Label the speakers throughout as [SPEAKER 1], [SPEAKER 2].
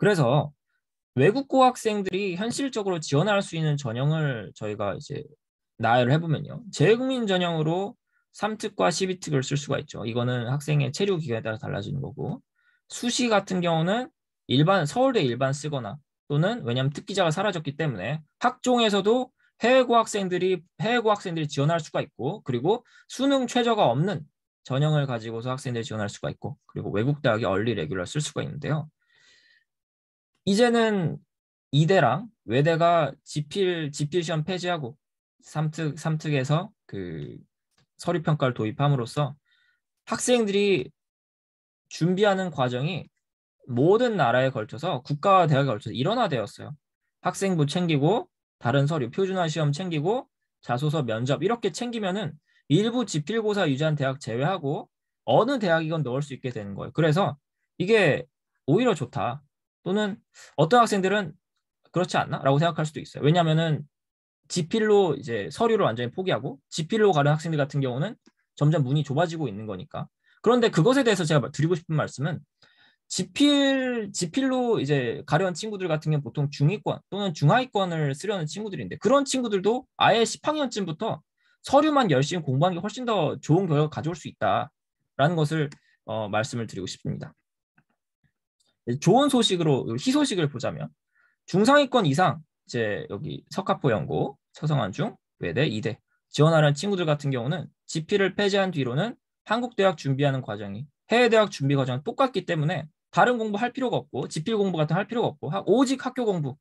[SPEAKER 1] 그래서 외국 고학생들이 현실적으로 지원할 수 있는 전형을 저희가 이제 나열을 해보면요. 재국민 전형으로 3특과 12특을 쓸 수가 있죠. 이거는 학생의 체류 기간에 따라 달라지는 거고 수시 같은 경우는 일반 서울대 일반 쓰거나 또는 왜냐하면 특기자가 사라졌기 때문에 학종에서도 해외 고학생들이 해외 고학생들이 지원할 수가 있고 그리고 수능 최저가 없는 전형을 가지고서 학생들이 지원할 수가 있고 그리고 외국 대학의 얼리 레귤러 쓸 수가 있는데요. 이제는 이대랑 외대가 지필 지필 시험 폐지하고 삼특 삼특에서 그 서류 평가를 도입함으로써 학생들이 준비하는 과정이 모든 나라에 걸쳐서 국가와 대학에 걸쳐서 일원화되었어요. 학생부 챙기고 다른 서류 표준화 시험 챙기고 자소서 면접 이렇게 챙기면은 일부 지필고사 유지한 대학 제외하고 어느 대학이건 넣을 수 있게 되는 거예요. 그래서 이게 오히려 좋다. 또는 어떤 학생들은 그렇지 않나라고 생각할 수도 있어요. 왜냐하면은 지필로 이제 서류를 완전히 포기하고 지필로 가는 학생들 같은 경우는 점점 문이 좁아지고 있는 거니까. 그런데 그것에 대해서 제가 드리고 싶은 말씀은 지필 지필로 이제 가려는 친구들 같은 경우 보통 중위권 또는 중하위권을 쓰려는 친구들인데 그런 친구들도 아예 10학년쯤부터 서류만 열심히 공부하는 게 훨씬 더 좋은 결과가 가져올 수 있다라는 것을 어, 말씀을 드리고 싶습니다. 좋은 소식으로 희소식을 보자면 중상위권 이상 이제 여기 석가포 연구 서성한중, 외대, 이대 지원하는 친구들 같은 경우는 GP를 폐지한 뒤로는 한국 대학 준비하는 과정이 해외 대학 준비 과정 똑같기 때문에 다른 공부할 필요가 없고 GP 공부 같은 할 필요가 없고 오직 학교 공부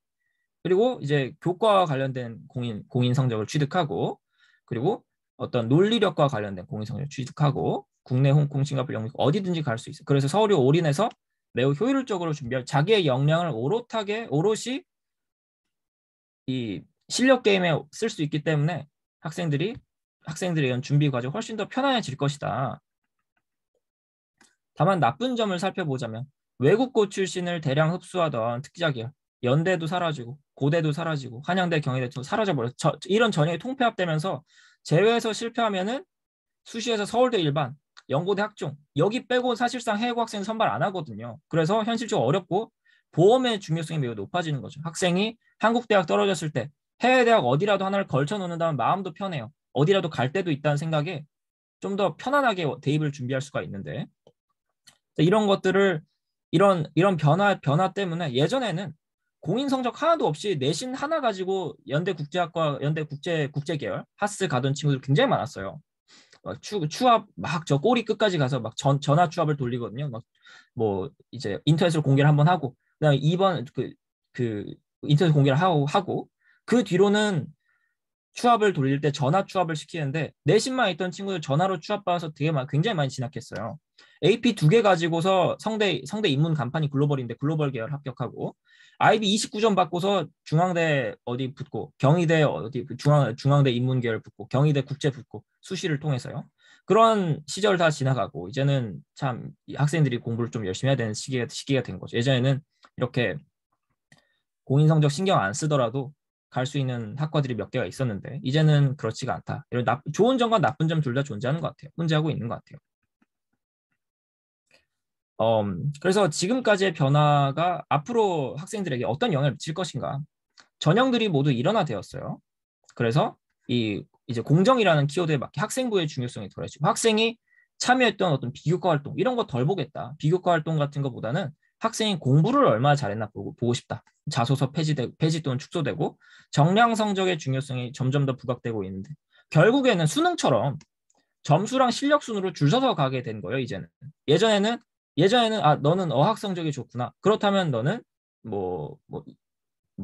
[SPEAKER 1] 그리고 이제 교과와 관련된 공인 공인 성적을 취득하고 그리고 어떤 논리력과 관련된 공인 성적을 취득하고 국내 홍콩 싱가포르 영국 어디든지 갈 수 있어. 그래서 서울이 올인해서 매우 효율적으로 준비할 자기의 역량을 오롯하게 오롯이 이 실력 게임에 쓸 수 있기 때문에 학생들이 학생들의 이런 준비 과정 훨씬 더 편안해질 것이다. 다만 나쁜 점을 살펴보자면 외국고 출신을 대량 흡수하던 특기자 계 연대도 사라지고 고대도 사라지고 한양대 경희대도 사라져 버려 이런 전형이 통폐합되면서 제외에서 실패하면은 수시에서 서울대 일반 연고대 학종 여기 빼고 사실상 해외 학생 선발 안 하거든요. 그래서 현실적으로 어렵고 보험의 중요성이 매우 높아지는 거죠. 학생이 한국 대학 떨어졌을 때 해외 대학 어디라도 하나를 걸쳐 놓는다면 마음도 편해요. 어디라도 갈 때도 있다는 생각에 좀 더 편안하게 대입을 준비할 수가 있는데 이런 것들을 이런 이런 변화 변화 때문에 예전에는 공인 성적 하나도 없이 내신 하나 가지고 연대 국제학과 연대 국제 국제 계열 하스 가던 친구들 굉장히 많았어요. 추, 추합 막 저 꼬리 끝까지 가서 막 전, 전화 추합을 돌리거든요. 막뭐 이제 인터넷으로 공개를 한번 하고 그다음에 2번 그, 그 인터넷 공개를 하고 하고 그 뒤로는 추합을 돌릴 때 전화 추합을 시키는데 내신만 있던 친구들 전화로 추합받아서 되게 많, 이 굉장히 많이 진학했어요. AP 두 개 가지고서 성대 성대 입문 간판이 글로벌인데 글로벌 계열 합격하고 IB 29점 받고서 중앙대 어디 붙고 경희대 어디 중앙 중앙대 입문 계열 붙고 경희대 국제 붙고 수시를 통해서요. 그런 시절 다 지나가고 이제는 참 학생들이 공부를 좀 열심히 해야 되는 시기가 시기가 된 거죠. 예전에는 이렇게 공인 성적 신경 안 쓰더라도 갈수 있는 학과들이 몇 개가 있었는데 이제는 그렇지가 않다. 이런 나, 좋은 점과 나쁜 점 둘 다 존재하는 것 같아요. 혼재하고 있는 것 같아요. 음, 그래서 지금까지의 변화가 앞으로 학생들에게 어떤 영향을 미칠 것인가? 전형들이 모두 일어나되었어요 그래서 이 이제 공정이라는 키워드에 맞게 학생부의 중요성이 덜해지고 학생이 참여했던 어떤 비교과 활동 이런 거 덜 보겠다. 비교과 활동 같은 것보다는 학생이 공부를 얼마나 잘했나 보고, 보고 싶다. 자소서 폐지되, 폐지 또는 축소되고 정량 성적의 중요성이 점점 더 부각되고 있는데 결국에는 수능처럼 점수랑 실력 순으로 줄 서서 가게 된 거예요. 이제는 예전에는 예전에는 아 너는 어학 성적이 좋구나. 그렇다면 너는 뭐 뭐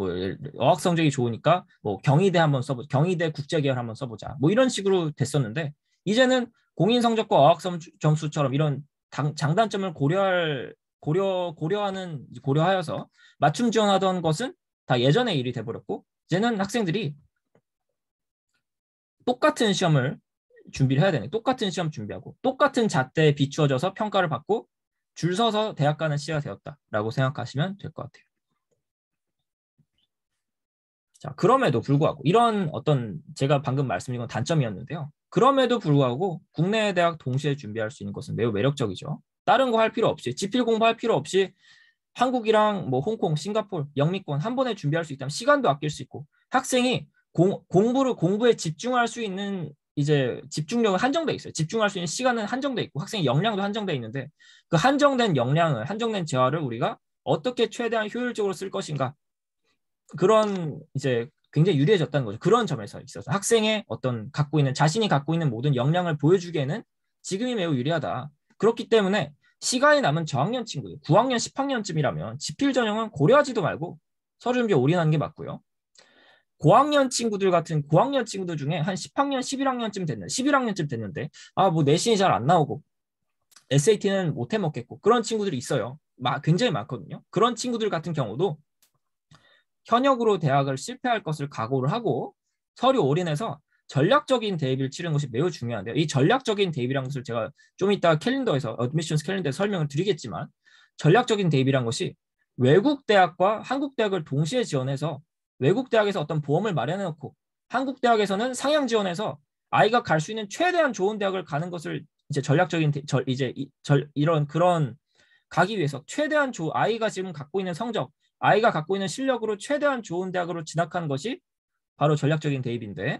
[SPEAKER 1] 뭐, 뭐, 뭐 어학 성적이 좋으니까 뭐 경희대 한번 써보 경희대 국제계열 한번 써보자. 뭐 이런 식으로 됐었는데 이제는 공인 성적과 어학 점수처럼 이런 장단점을 고려할 고려 고려하는 고려하여서 맞춤 지원하던 것은 다 예전의 일이 돼버렸고 이제는 학생들이 똑같은 시험을 준비를 해야 되는 똑같은 시험 준비하고 똑같은 잣대에 비추어져서 평가를 받고 줄 서서 대학 가는 시가 되었다라고 생각하시면 될 것 같아요. 자, 그럼에도 불구하고 이런 어떤 제가 방금 말씀드린 건 단점이었는데요. 그럼에도 불구하고 국내 대학 동시에 준비할 수 있는 것은 매우 매력적이죠. 다른 거 할 필요 없이 지필 공부할 필요 없이 한국이랑 뭐 홍콩, 싱가폴, 영미권 한 번에 준비할 수 있다면 시간도 아낄 수 있고 학생이 공, 공부를 공부에 집중할 수 있는 이제 집중력은 한정돼 있어요. 집중할 수 있는 시간은 한정돼 있고 학생의 역량도 한정돼 있는데 그 한정된 역량을 한정된 재화를 우리가 어떻게 최대한 효율적으로 쓸 것인가 그런 이제 굉장히 유리해졌다는 거죠. 그런 점에서 있어서 학생의 어떤 갖고 있는 자신이 갖고 있는 모든 역량을 보여주기에는 지금이 매우 유리하다. 그렇기 때문에 시간이 남은 저학년 친구들, 9학년, 10학년쯤이라면 지필 전형은 고려하지도 말고 서류 준비 에 올인하는 게 맞고요. 고학년 친구들 같은 고학년 친구들 중에 한 10학년, 11학년쯤 됐는 11학년쯤 됐는데 아 뭐 내신이 잘 안 나오고 SAT는 못 해먹겠고 그런 친구들이 있어요. 마, 굉장히 많거든요. 그런 친구들 같은 경우도 현역으로 대학을 실패할 것을 각오를 하고 서류 올인해서 전략적인 대입을 치는 것이 매우 중요한데요. 이 전략적인 대입이라는 것을 제가 좀 이따 캘린더에서 어드미션스 캘린더에 설명을 드리겠지만 전략적인 대입이란 것이 외국 대학과 한국 대학을 동시에 지원해서 외국 대학에서 어떤 보험을 마련해 놓고 한국 대학에서는 상향 지원해서 아이가 갈 수 있는 최대한 좋은 대학을 가는 것을 이제 전략적인 대, 절, 이제 이, 절, 이런 그런 가기 위해서 최대한 조 아이가 지금 갖고 있는 성적 아이가 갖고 있는 실력으로 최대한 좋은 대학으로 진학한 것이 바로 전략적인 대입인데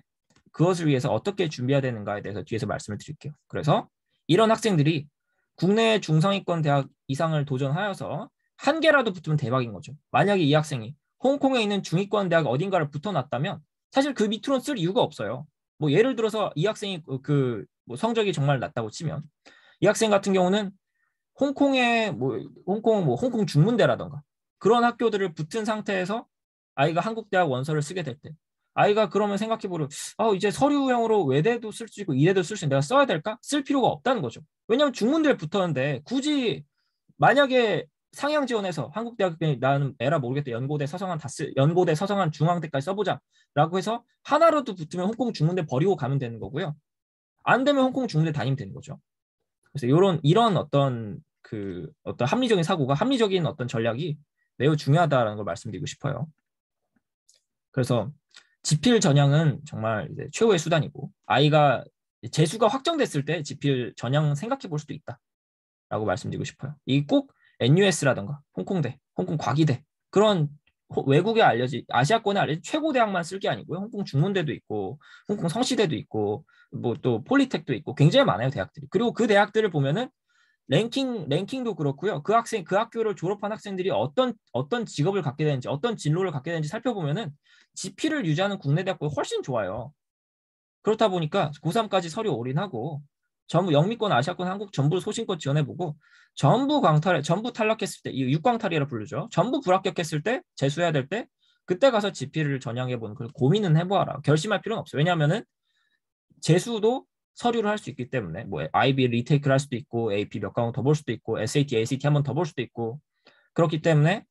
[SPEAKER 1] 그것을 위해서 어떻게 준비해야 되는가에 대해서 뒤에서 말씀을 드릴게요. 그래서 이런 학생들이 국내 중상위권 대학 이상을 도전하여서 한 개라도 붙으면 대박인 거죠. 만약에 이 학생이 홍콩에 있는 중위권 대학 어딘가를 붙어놨다면 사실 그 밑으로는 쓸 이유가 없어요. 뭐 예를 들어서 이 학생이 그뭐 그 성적이 정말 낮다고 치면 이 학생 같은 경우는 홍콩에 뭐 홍콩 뭐 홍콩 중문대라던가 그런 학교들을 붙은 상태에서 아이가 한국 대학 원서를 쓰게 될때 아이가 그러면 생각해 보려 아 이제 서류형으로 외대도 쓸 수 있고 이대도 쓸 수 있는데 내가 써야 될까? 쓸 필요가 없다는 거죠. 왜냐하면 중문대를 붙었는데 굳이 만약에 상향 지원해서 한국대학교 에 나는 에라 모르겠다 연고대 서성한 다 쓸 연고대 서성한 중앙대까지 써보자라고 해서 하나로도 붙으면 홍콩 중문대 버리고 가면 되는 거고요. 안 되면 홍콩 중문대 다니면 되는 거죠. 그래서 이런 이런 어떤 그 어떤 합리적인 사고가 합리적인 어떤 전략이 매우 중요하다라는 걸 말씀드리고 싶어요. 그래서 지필 전향은 정말 이제 최후의 수단이고 아이가 재수가 확정됐을 때 지필 전향 생각해 볼 수도 있다라고 말씀드리고 싶어요. 이 꼭 NUS라든가 홍콩대, 홍콩 과기대 그런 외국에 알려진 아시아권에 알려진 최고 대학만 쓸 게 아니고요. 홍콩 중문대도 있고 홍콩 성시대도 있고 뭐 또 폴리텍도 있고 굉장히 많아요 대학들이. 그리고 그 대학들을 보면은 랭킹 랭킹도 그렇고요. 그 학생 그 학교를 졸업한 학생들이 어떤 어떤 직업을 갖게 되는지 어떤 진로를 갖게 되는지 살펴보면은 지피를 유지하는 국내 대학보다 훨씬 좋아요. 그렇다 보니까 고3까지 서류 올인하고 전부 영미권, 아시아권, 한국 전부 소신껏 지원해보고 전부 광탈, 전부 탈락했을 때, 이 육광탈이라 부르죠. 전부 불합격했을 때, 재수해야 될 때, 그때 가서 지피를 전향해보는 그런 고민은 해보아라. 결심할 필요는 없어요. 왜냐하면은 재수도 서류를 할 수 있기 때문에 뭐 IB 리테이크를 할 수도 있고 AP 몇 과목 더 볼 수도 있고 SAT, ACT 한번 더 볼 수도 있고 그렇기 때문에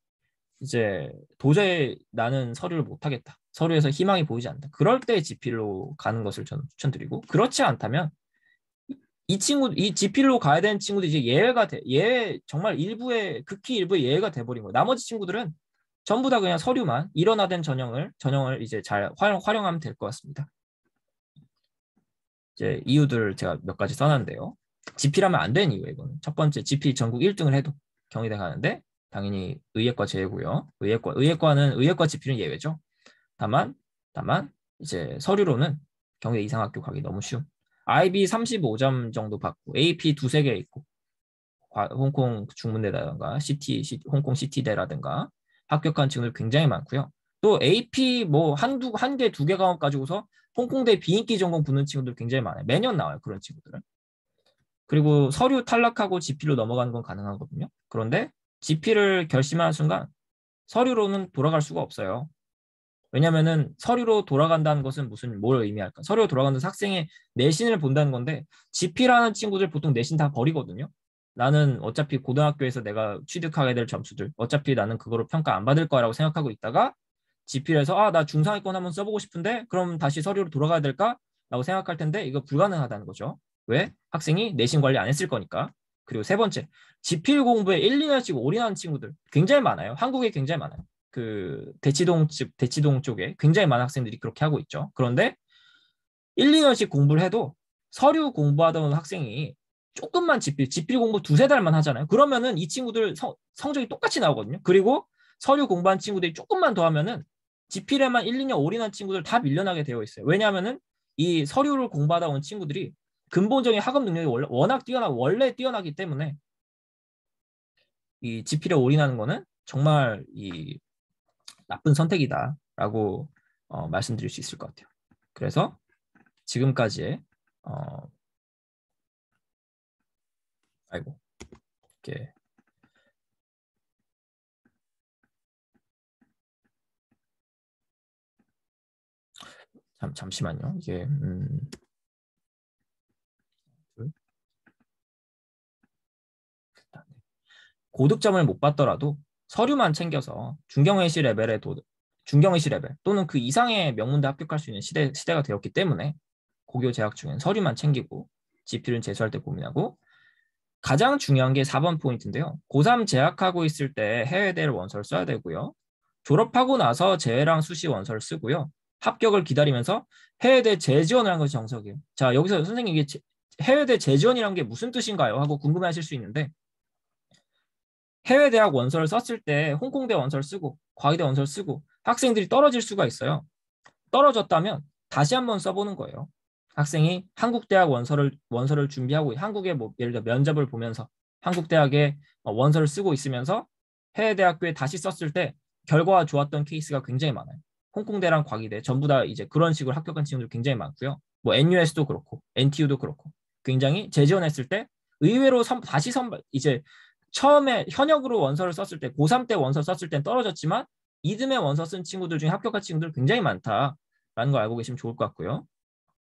[SPEAKER 1] 이제 도저히 나는 서류를 못 하겠다. 서류에서 희망이 보이지 않다. 그럴 때 GP로 가는 것을 저는 추천드리고 그렇지 않다면 이 친구 이 GP로 가야 되는 친구들이 이제 예외가 돼 예외 정말 일부의 극히 일부의 예외가 돼버린 거예 나머지 친구들은 전부 다 그냥 서류만 일어나된 전형을 전형을 이제 잘 활용, 활용하면 될 것 같습니다. 이제 음. 이유들을 제가 몇 가지 써놨는데요. GP라면 안 되는 이유 예요 이거는 첫 번째 GP 전국 1등을 해도 경희대 가는데 당연히 의예과 제외고요. 의예과 의예과는 의예과 GP는 예외죠. 다만 다만 이제 서류로는 경희대 이상학교 가기 너무 쉬운. IB 35점 정도 받고 AP 두 세 개 있고 홍콩 중문대라든가 CT 홍콩 CT대라든가 합격한 친구들 굉장히 많고요. 또 AP 뭐 한두 한 개 두개 과목 가지고서 홍콩대 비인기 전공 붙는 친구들 굉장히 많아요. 매년 나와요. 그런 친구들은. 그리고 서류 탈락하고 GP로 넘어가는 건 가능하거든요. 그런데 GP를 결심하는 순간 서류로는 돌아갈 수가 없어요. 왜냐면은 서류로 돌아간다는 것은 무슨 뭘 의미할까? 서류로 돌아간다는 학생의 내신을 본다는 건데 GP라는 친구들 보통 내신 다 버리거든요. 나는 어차피 고등학교에서 내가 취득하게 될 점수들 어차피 나는 그거로 평가 안 받을 거라고 생각하고 있다가 지필에서아나 중상위권 한번 써보고 싶은데 그럼 다시 서류로 돌아가야 될까라고 생각할 텐데 이거 불가능하다는 거죠. 왜? 학생이 내신 관리 안 했을 거니까. 그리고 세 번째, 지필 공부에 1, 2년씩 올인하는 친구들 굉장히 많아요. 한국에 굉장히 많아요. 그 대치동 집 대치동 쪽에 굉장히 많은 학생들이 그렇게 하고 있죠. 그런데 1, 2년씩 공부를 해도 서류 공부하던 학생이 조금만 지필, 지필 공부 두세 달만 하잖아요. 그러면은 이 친구들 성, 성적이 똑같이 나오거든요. 그리고 서류 공부한 친구들이 조금만 더 하면은 지필에만 1, 2년 올인한 친구들 다 밀려나게 되어 있어요. 왜냐하면이 서류를 공부하다 온 친구들이 근본적인 학업 능력이 원래, 워낙 뛰어나 원래 뛰어나기 때문에 이 지필에 올인하는 거는 정말 이 나쁜 선택이다라고 어, 말씀드릴 수 있을 것 같아요. 그래서 지금까지 어, 아이고 이렇게 잠, 잠시만요. 이게 음. 고득점을 못 받더라도 서류만 챙겨서 중경외시 레벨에 도, 중경외시 레벨 또는 그 이상의 명문대 합격할 수 있는 시대, 시대가 되었기 때문에 고교 재학 중엔 서류만 챙기고 지필은 재수할 때 고민하고 가장 중요한 게 4번 포인트인데요. 고3 재학하고 있을 때 해외 대를 원서를 써야 되고요. 졸업하고 나서 재회랑 수시 원서를 쓰고요. 합격을 기다리면서 해외대 재지원을 한 것이 정석이에요. 자, 여기서 선생님 이게 해외대 재지원이란 게 무슨 뜻인가요? 하고 궁금해하실 수 있는데 해외 대학 원서를 썼을 때 홍콩대 원서를 쓰고 과기대 원서를 쓰고 학생들이 떨어질 수가 있어요. 떨어졌다면 다시 한번 써보는 거예요. 학생이 한국 대학 원서를 원서를 준비하고 한국의 뭐 예를 들어 면접을 보면서 한국 대학의 어, 원서를 쓰고 있으면서 해외 대학교에 다시 썼을 때 결과가 좋았던 케이스가 굉장히 많아요. 홍콩대랑 광희대 전부 다 이제 그런 식으로 합격한 친구들 굉장히 많고요. 뭐 NUS도 그렇고 NTU도 그렇고 굉장히 재지원했을 때 의외로 선, 다시 선발 이제 처음에 현역으로 원서를 썼을 때 고3 때 원서 썼을 땐 떨어졌지만 이듬해 원서 쓴 친구들 중에 합격한 친구들 굉장히 많다라는 걸 알고 계시면 좋을 것 같고요.